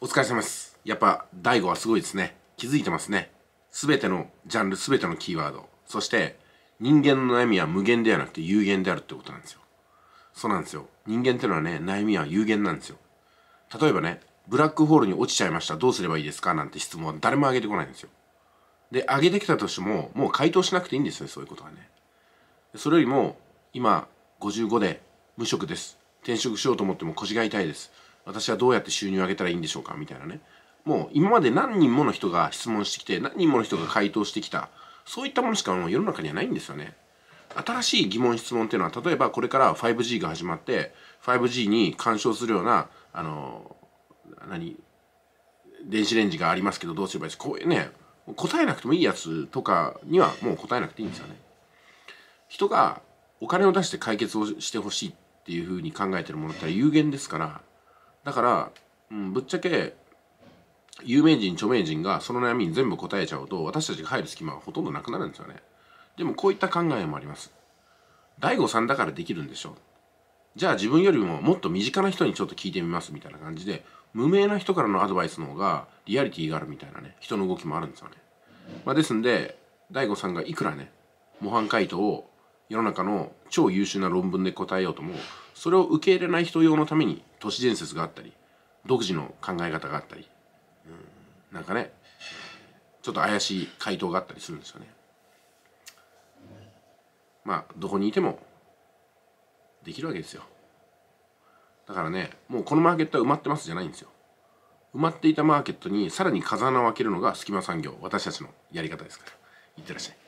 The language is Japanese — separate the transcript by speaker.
Speaker 1: お疲れ様です。やっぱ、大悟はすごいですね。気づいてますね。すべてのジャンル、すべてのキーワード。そして、人間の悩みは無限ではなくて有限であるってことなんですよ。そうなんですよ。人間ってのはね、悩みは有限なんですよ。例えばね、ブラックホールに落ちちゃいました。どうすればいいですかなんて質問は誰もあげてこないんですよ。で、上げてきたとしても、もう回答しなくていいんですよ、そういうことはね。それよりも、今、55で無職です。転職しようと思っても腰が痛いです。私はどうやって収入を上げたらいいんでしょうかみたいなねもう今まで何人もの人が質問してきて何人もの人が回答してきたそういったものしかもう世の中にはないんですよね新しい疑問質問っていうのは例えばこれから 5G が始まって 5G に干渉するようなあの何電子レンジがありますけどどうすればいいですかこういうね答えなくてもいいやつとかにはもう答えなくていいんですよね人がお金を出して解決をしてほしいっていうふうに考えてるものって有限ですからだから、うん、ぶっちゃけ有名人著名人がその悩みに全部答えちゃうと私たちが入る隙間はほとんどなくなるんですよねでもこういった考えもあります大悟さんだからできるんでしょうじゃあ自分よりももっと身近な人にちょっと聞いてみますみたいな感じで無名な人からのアドバイスの方がリアリティがあるみたいなね人の動きもあるんですよね、まあ、ですんで大悟さんがいくらね模範解答を世の中の超優秀な論文で答えようともそれを受け入れない人用のために都市伝説があったり独自の考え方があったり、うん、なんかねちょっと怪しい回答があったりするんですよね。まあどこにいてもできるわけですよ。だからねもうこのマーケットは埋まってますじゃないんですよ。埋まっていたマーケットにさらに風穴を開けるのが隙間産業私たちのやり方ですから。いってらっしゃい。